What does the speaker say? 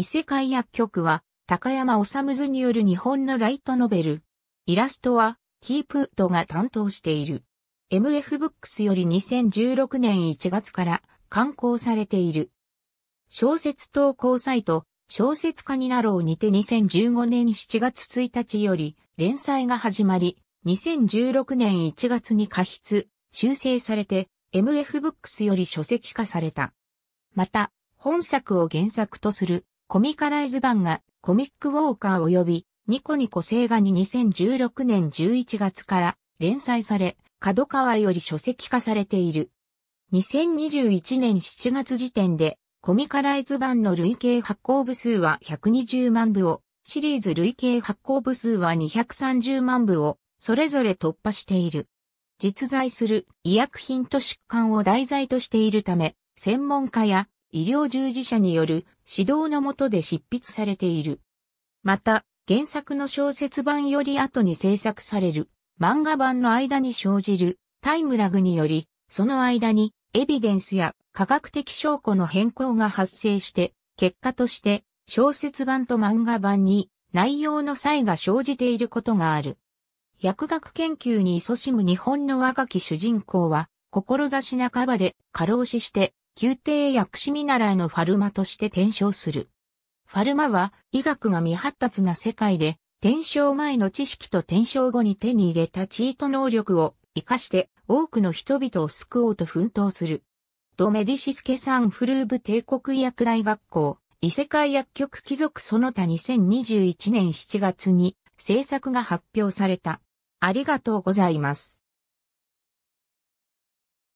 異世界薬局は、高山治図による日本のライトノベル。イラストは、キープードが担当している。MF ブックスより2016年1月から刊行されている。小説投稿サイト、小説家になろうにて2015年7月1日より連載が始まり、2016年1月に過筆、修正されて、MF ブックスより書籍化された。また、本作を原作とするコミカライズ版がコミックウォーカー及びニコニコ星画に2016年11月から連載され、角川より書籍化されている。2021年7月時点でコミカライズ版の累計発行部数は120万部を、シリーズ累計発行部数は230万部を、それぞれ突破している。実在する医薬品と疾患を題材としているため、専門家や医療従事者による指導のもとで執筆されている。また、原作の小説版より後に制作される漫画版の間に生じるタイムラグにより、その間にエビデンスや科学的証拠の変更が発生して、結果として小説版と漫画版に内容の差異が生じていることがある。薬学研究に勤しむ日本の若き主人公は、志半ばで過労死して宮廷薬師見習いのファルマとして転生する。ファルマは医学が未発達な世界で、転生前の知識と転生後に手に入れたチート能力を活かして多くの人々を救おうと奮闘する。ドメディシスケサンフルーブ帝国医薬大学校、異世界薬局貴族その他2021年7月に制作が発表された。ありがとうございます。